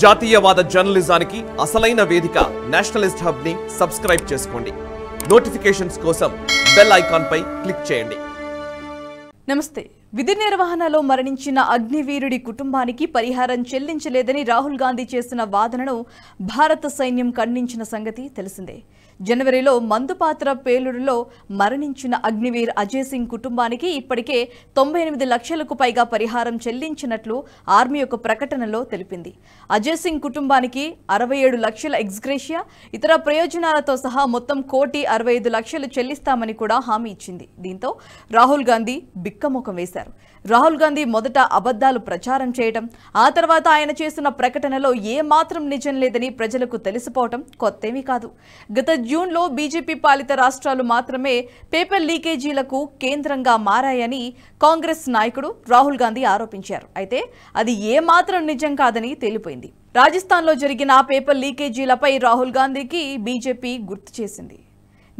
జాతీయవాద జర్నలిజానికి అసలైన వేదిక నేషనలిస్ట్ హబ్ ని సబ్స్క్రైబ్ చేసుకోండి నోటిఫికేషన్స్ కోసం బెల్ ఐకాన్ పై క్లిక్ చేయండి నమస్తే విధి నిర్వహణలో మరణించిన అగ్నివీరుడి కుటుంబానికి పరిహారం చెల్లించలేదని రాహుల్ గాంధీ చేసిన వాదనను భారత సైన్యం ఖండించిన సంగతి తెలిసిందే జనవరిలో మందుపాత్ర పేలుడులో మరణించిన అగ్నివీర్ అజయ్ సింగ్ కుటుంబానికి ఇప్పటికే తొంభై ఎనిమిది లక్షలకు పైగా పరిహారం చెల్లించినట్లు ఆర్మీ యొక్క ప్రకటనలో తెలిపింది అజయ్ సింగ్ కుటుంబానికి అరవై ఏడు లక్షల ఎక్స్గ్రేషియా ఇతర ప్రయోజనాలతో సహా మొత్తం కోటి అరవై ఐదు లక్షలు చెల్లిస్తామని కూడా హామీ ఇచ్చింది దీంతో రాహుల్ గాంధీ బిక్కమొఖం వేశారు చేశారు రాహుల్ గాంధీ మొదట అబద్దాలు ప్రచారం చేయడం ఆ తర్వాత ఆయన చేస్తున్న ప్రకటనలో ఏమాత్రం నిజం లేదని ప్రజలకు తెలిసిపోవటం కొత్తేమీ కాదు గత జూన్లో బీజేపీ పాలిత రాష్ట్రాలు మాత్రమే పేపర్ లీకేజీలకు కేంద్రంగా మారాయని కాంగ్రెస్ నాయకుడు రాహుల్ గాంధీ ఆరోపించారు అయితే అది ఏమాత్రం నిజం కాదని తేలిపోయింది రాజస్థాన్లో జరిగిన పేపర్ లీకేజీలపై రాహుల్ గాంధీకి బీజేపీ గుర్తు చేసింది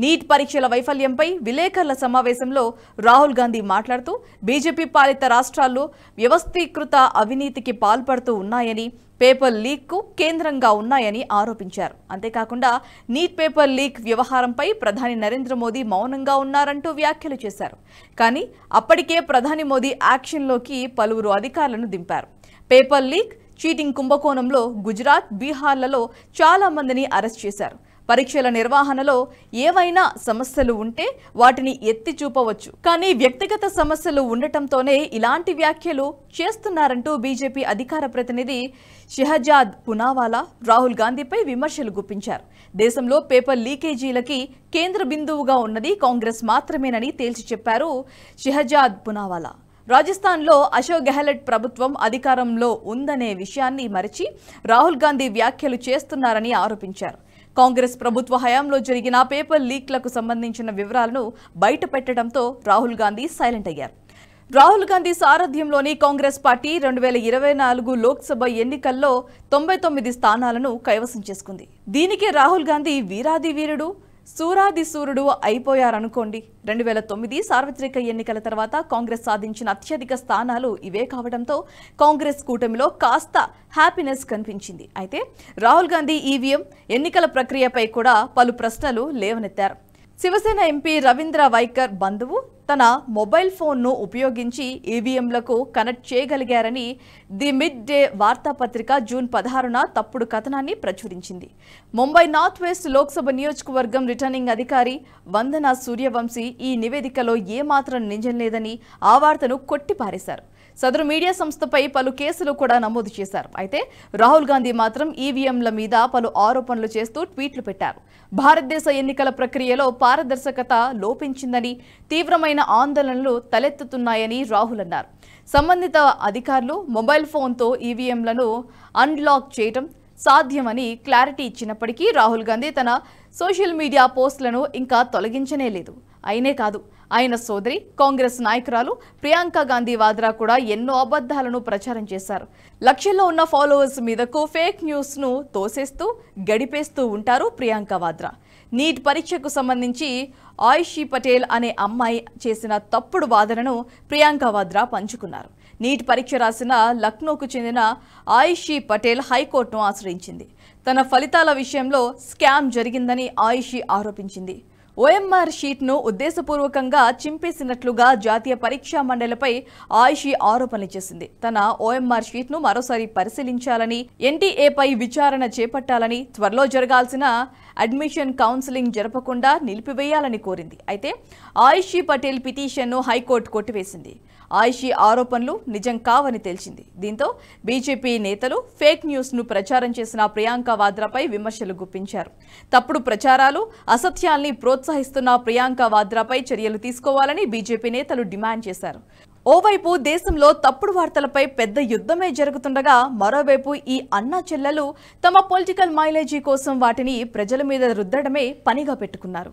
నీట్ పరీక్షల వైఫల్యంపై విలేకరుల సమావేశంలో రాహుల్ గాంధీ మాట్లాడుతూ బీజేపీ పాలిత రాష్ట్రాల్లో వ్యవస్థీకృత అవినీతికి పాల్పడుతూ ఉన్నాయని పేపర్ లీక్కు కేంద్రంగా ఉన్నాయని ఆరోపించారు అంతేకాకుండా నీట్ పేపర్ లీక్ వ్యవహారంపై ప్రధాని నరేంద్ర మోదీ మౌనంగా ఉన్నారంటూ వ్యాఖ్యలు చేశారు కానీ అప్పటికే ప్రధాని మోదీ యాక్షన్లోకి పలువురు అధికారులను దింపారు పేపర్ లీక్ చీటింగ్ కుంభకోణంలో గుజరాత్ బీహార్లలో చాలా మందిని అరెస్ట్ చేశారు పరీక్షల నిర్వహణలో ఏవైనా సమస్యలు ఉంటే వాటిని ఎత్తి చూపవచ్చు కానీ వ్యక్తిగత సమస్యలు ఉండటంతోనే ఇలాంటి వ్యాఖ్యలు చేస్తున్నారంటూ బీజేపీ అధికార ప్రతినిధి షెహజాద్ పునావాలా రాహుల్ గాంధీపై విమర్శలు గుప్పించారు దేశంలో పేపర్ లీకేజీలకి కేంద్ర బిందువుగా ఉన్నది కాంగ్రెస్ మాత్రమేనని తేల్చి చెప్పారు షెహజాద్ పునావాలా రాజస్థాన్లో అశోక్ గెహ్లట్ ప్రభుత్వం అధికారంలో ఉందనే విషయాన్ని మరిచి రాహుల్ గాంధీ వ్యాఖ్యలు చేస్తున్నారని ఆరోపించారు కాంగ్రెస్ ప్రభుత్వ హయాంలో జరిగిన పేపర్ లీక్లకు సంబంధించిన వివరాలను బయటపెట్టడంతో రాహుల్ గాంధీ సైలెంట్ అయ్యారు రాహుల్ గాంధీ సారథ్యంలోని కాంగ్రెస్ పార్టీ రెండు వేల ఇరవై నాలుగు లోక్సభ ఎన్నికల్లో తొంభై తొమ్మిది స్థానాలను కైవసం చేసుకుంది దీనికే రాహుల్ గాంధీ వీరాది వీరుడు సూరాది అయిపోయారనుకోండి రెండు వేల తొమ్మిది సార్వత్రిక ఎన్నికల తర్వాత కాంగ్రెస్ సాధించిన అత్యధిక స్థానాలు ఇవే కావడంతో కాంగ్రెస్ కూటమిలో కాస్త హ్యాపీనెస్ కనిపించింది అయితే రాహుల్ గాంధీ ఈవీఎం ఎన్నికల ప్రక్రియపై కూడా పలు ప్రశ్నలు లేవనెత్తారు శివసేన ఎంపీ రవీంద్ర వైకర్ బంధువు తన మొబైల్ ఫోన్ను ఉపయోగించి ఈవీఎంలకు కనెక్ట్ చేయగలిగారని ది మిడ్ డే వార్తాపత్రిక జూన్ పదహారున తప్పుడు కథనాన్ని ప్రచురించింది ముంబై నార్త్ వెస్ట్ లోక్సభ నియోజకవర్గం రిటర్నింగ్ అధికారి వందన సూర్యవంశీ ఈ నివేదికలో ఏమాత్రం నిజం లేదని ఆ వార్తను కొట్టిపారేశారు సదరు మీడియా సంస్థపై పలు కేసులు కూడా నమోదు చేశారు అయితే రాహుల్ గాంధీ మాత్రం ఈవీఎంల e మీద పలు ఆరోపణలు చేస్తూ ట్వీట్లు పెట్టారు భారతదేశ ఎన్నికల ప్రక్రియలో పారదర్శకత లోపించిందని తీవ్రమైన ఆందోళనలు తలెత్తుతున్నాయని రాహుల్ అన్నారు సంబంధిత అధికారులు మొబైల్ ఫోన్తో ఈవీఎంలను e అన్లాక్ చేయటం సాధ్యమని క్లారిటీ ఇచ్చినప్పటికీ రాహుల్ గాంధీ తన సోషల్ మీడియా పోస్టులను ఇంకా తొలగించనే లేదు ఆయనే కాదు ఆయన సోదరి కాంగ్రెస్ నాయకురాలు ప్రియాంక గాంధీ వాద్రా కూడా ఎన్నో అబద్ధాలను ప్రచారం చేశారు లక్ష్యంలో ఉన్న ఫాలోవర్స్ మీదకు ఫేక్ న్యూస్ను తోసేస్తూ గడిపేస్తూ ఉంటారు ప్రియాంక వాద్రా నీట్ పరీక్షకు సంబంధించి ఆయుషి పటేల్ అనే అమ్మాయి చేసిన తప్పుడు వాదనను ప్రియాంక వాద్రా పంచుకున్నారు నీట్ పరీక్ష రాసిన లక్నోకు చెందిన ఆయుషి పటేల్ హైకోర్టును ఆశ్రయించింది తన ఫలితాల విషయంలో స్కామ్ జరిగిందని ఆయుషి ఆరోపించింది ఓఎంఆర్ షీట్ను ఉద్దేశపూర్వకంగా చింపేసినట్లుగా జాతీయ పరీక్షా మండలిపై ఆయుషి ఆరోపణలు చేసింది తన ఓఎంఆర్ షీట్ను మరోసారి పరిశీలించాలని ఎన్టీఏపై విచారణ చేపట్టాలని త్వరలో జరగాల్సిన అడ్మిషన్ కౌన్సిలింగ్ జరపకుండా నిలిపివేయాలని కోరింది అయితే ఆయుషి పటేల్ పిటిషన్ను హైకోర్టు కొట్టివేసింది ఆయిషీ ఆరోపణలు నిజం కావని తేల్చింది దీంతో బీజేపీ నేతలు ఫేక్ న్యూస్ను ప్రచారం చేసిన ప్రియాంక వాద్రాపై విమర్శలు గుప్పించారు తప్పుడు ప్రచారాలు అసత్యాల్ని ప్రోత్సహిస్తున్న ప్రియాంక వాద్రాపై చర్యలు తీసుకోవాలని బీజేపీ నేతలు డిమాండ్ చేశారు ఓవైపు దేశంలో తప్పుడు వార్తలపై పెద్ద యుద్ధమే జరుగుతుండగా మరోవైపు ఈ అన్నా చెల్లెలు తమ పొలిటికల్ మైలేజీ కోసం వాటిని ప్రజల మీద రుద్దడమే పనిగా పెట్టుకున్నారు